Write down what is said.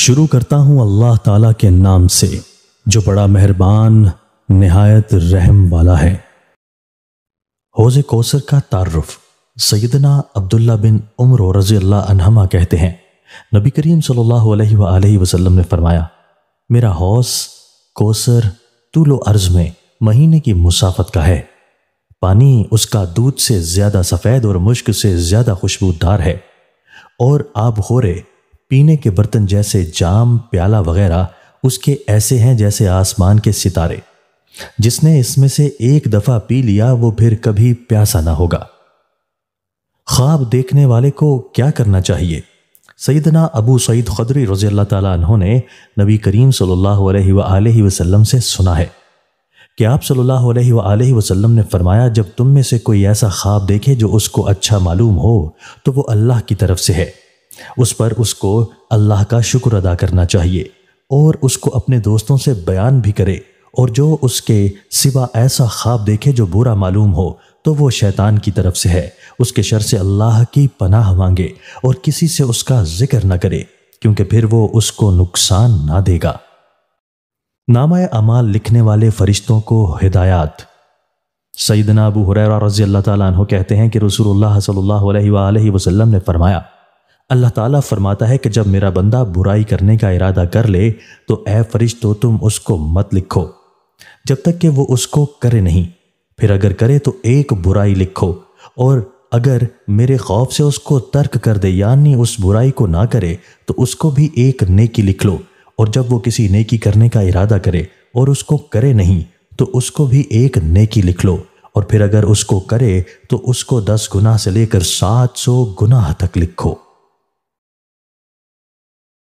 शुरू करता हूं अल्लाह ताला के नाम से जो बड़ा मेहरबान नहायत रहम वाला है हौज कोसर का तारफ सैदना अब्दुल्ला बिन उम्र रजी अल्लाह अनहमा कहते हैं नबी करीम सल्लल्लाहु अलैहि वसल्लम ने फरमाया मेरा हौस कोसर तुलो अर्ज में महीने की मुसाफत का है पानी उसका दूध से ज़्यादा सफ़ेद और मुश्क से ज़्यादा खुशबूदार है और आब होरे पीने के बर्तन जैसे जाम प्याला वगैरह उसके ऐसे हैं जैसे आसमान के सितारे जिसने इसमें से एक दफा पी लिया वो फिर कभी प्यासा ना होगा ख्वाब देखने वाले को क्या करना चाहिए सईदना अबू सईद खदरी रजी अल्लाह तु ने नबी करीम सल्लल्लाहु अलैहि वसल्लम से सुना है कि आप सल्लल्लाहु अलैहि वसल्लम ने फरमाया जब तुम में से कोई ऐसा ख्वाब देखे जो उसको अच्छा मालूम हो तो वो अल्लाह की तरफ से है उस पर उसको अल्लाह का शुक्र अदा करना चाहिए और उसको अपने दोस्तों से बयान भी करे और जो उसके सिवा ऐसा ख्वाब देखे जो बुरा मालूम हो तो वो शैतान की तरफ से है उसके शर से अल्लाह की पनाह मांगे और किसी से उसका जिक्र ना करे क्योंकि फिर वो उसको नुकसान ना देगा नामा अमाल लिखने वाले फरिश्तों को हिदायत सईदना अबू हुरैरा रजी अल्लाह तह कहते हैं कि रसूलुल्लाह सल्लल्लाहु अलैहि वसल्लम ने फरमाया अल्लाह ताला फरमाता है कि जब मेरा बंदा बुराई करने का इरादा कर ले तो ए फरिश तो तुम उसको मत लिखो जब तक कि वो उसको करे नहीं फिर अगर करे तो एक बुराई लिखो और अगर मेरे खौफ से उसको तर्क कर दे यानी उस बुराई को ना करे तो उसको भी एक नेकी लिख लो और जब वो किसी नेकी करने का इरादा करे और उसको करे नहीं तो उसको भी एक नेकी लिख लो और फिर अगर उसको करे तो उसको दस गुना से लेकर सात सौ गुनाह तक लिखो